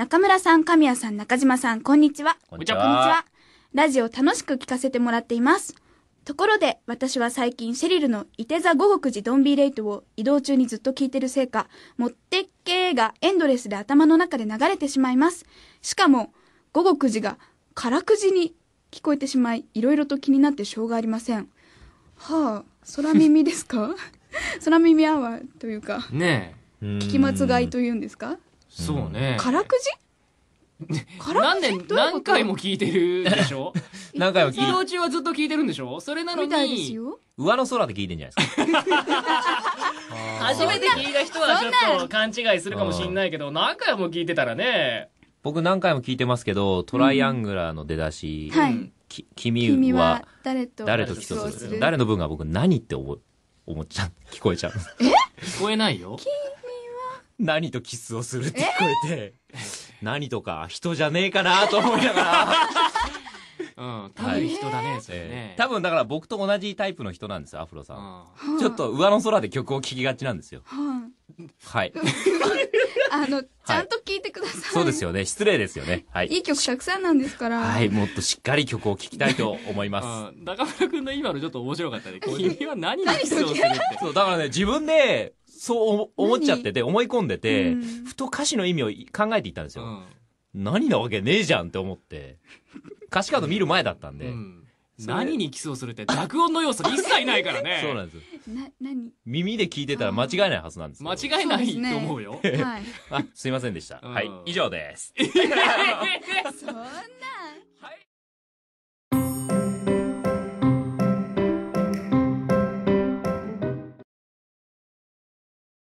中村さん、神谷さん、中島さん、こんにちは。こんにちは。こんにちは。ラジオ楽しく聞かせてもらっています。ところで、私は最近シェリルのいて座五国寺ドンビーレイトを移動中にずっと聞いてるせいか、持ってっけーがエンドレスで頭の中で流れてしまいます。しかも、五国寺が辛くじに聞こえてしまい、いろいろと気になってしょうがありません。はあ、空耳ですか 空耳アワーというか。ねえ。聞き間違いというんですかそうね。辛くじ何年んで何回も聞いてるでしょ 何回も聞いて移動中はずっと聞いてるんでしょそれなのに上の空で聞いてんじゃないですか 初めて聞いた人はちょっと勘違いするかもしんないけど何回も聞いてたらね僕何回も聞いてますけどトライアングラーの出だし、うん、君は誰と誰とキスする誰の分が僕何って思思っちゃう聞こえちゃうえ聞こえないよ何とキスをするって聞こえて、何とか人じゃねえかなと思いながら、うん、多分人だね、それね、多分だから僕と同じタイプの人なんですよ、アフロさん。ちょっと上の空で曲を聴きがちなんですよ。はい。あの、ちゃんと聴いてください,、そうですよね。失礼ですよね。はい。いい曲たくさんなんですから。はい。もっとしっかり曲を聴きたいと思います。中村くんの今のちょっと面白かったね。君は何に必きするそう、だからね、自分で、そう思っちゃってて、思い込んでて、ふと歌詞の意味を考えていったんですよ。うん、何なわけねえじゃんって思って。歌詞カード見る前だったんで。うん何にキスをするって濁音の要素一切ないからね そうなんですな何耳で聞いてたら間違いないはずなんです間違いないと思うよ、ね、はい、あすいませんでした、はい以上です そんな